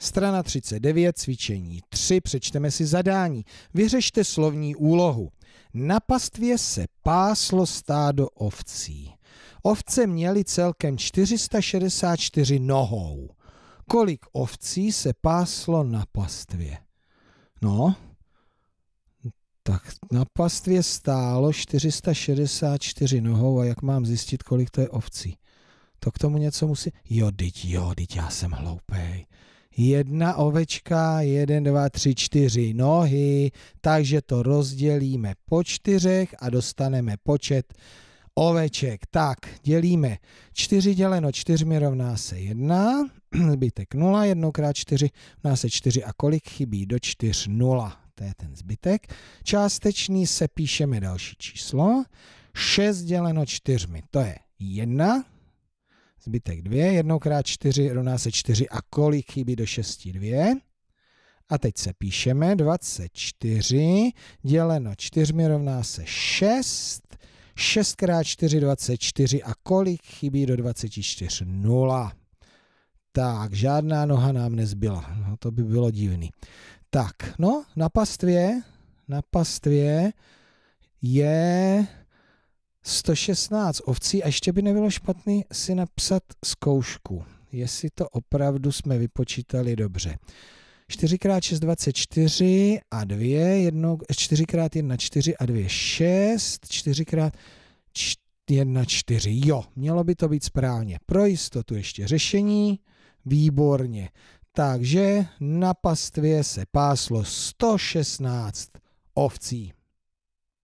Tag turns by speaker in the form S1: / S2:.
S1: Strana 39, cvičení 3, přečteme si zadání. Vyřešte slovní úlohu. Na pastvě se páslo stádo ovcí. Ovce měly celkem 464 nohou. Kolik ovcí se páslo na pastvě? No, tak na pastvě stálo 464 nohou a jak mám zjistit, kolik to je ovcí? To k tomu něco musí... Jo, teď jo, teď já jsem hloupej jedna ovečka, jeden, dva, tři, čtyři nohy, takže to rozdělíme po čtyřech a dostaneme počet oveček. Tak, dělíme čtyři děleno čtyřmi rovná se jedna, zbytek nula, jednou krát čtyři rovná se čtyři a kolik chybí do čtyř nula, to je ten zbytek. Částečný se píšeme další číslo, šest děleno čtyřmi, to je jedna, zbytek 2, 1 krát 4 rovná se 4 a kolik chybí do 6 2. A teď se píšeme 24 děleno 4 rovná se 6, 6 krát 4 24 a kolik chybí do 24 0. Tak, žádná noha nám nezbyla, no to by bylo divný. Tak, no, na pastvě, na pastvě je 116 ovcí a ještě by nebylo špatný si napsat zkoušku, jestli to opravdu jsme vypočítali dobře. 4x6, 24 a 2, jednou, 4x1, 4 a 2, 6, 4x1, 4, jo, mělo by to být správně. Pro jistotu ještě řešení, výborně. Takže na pastvě se páslo 116 ovcí.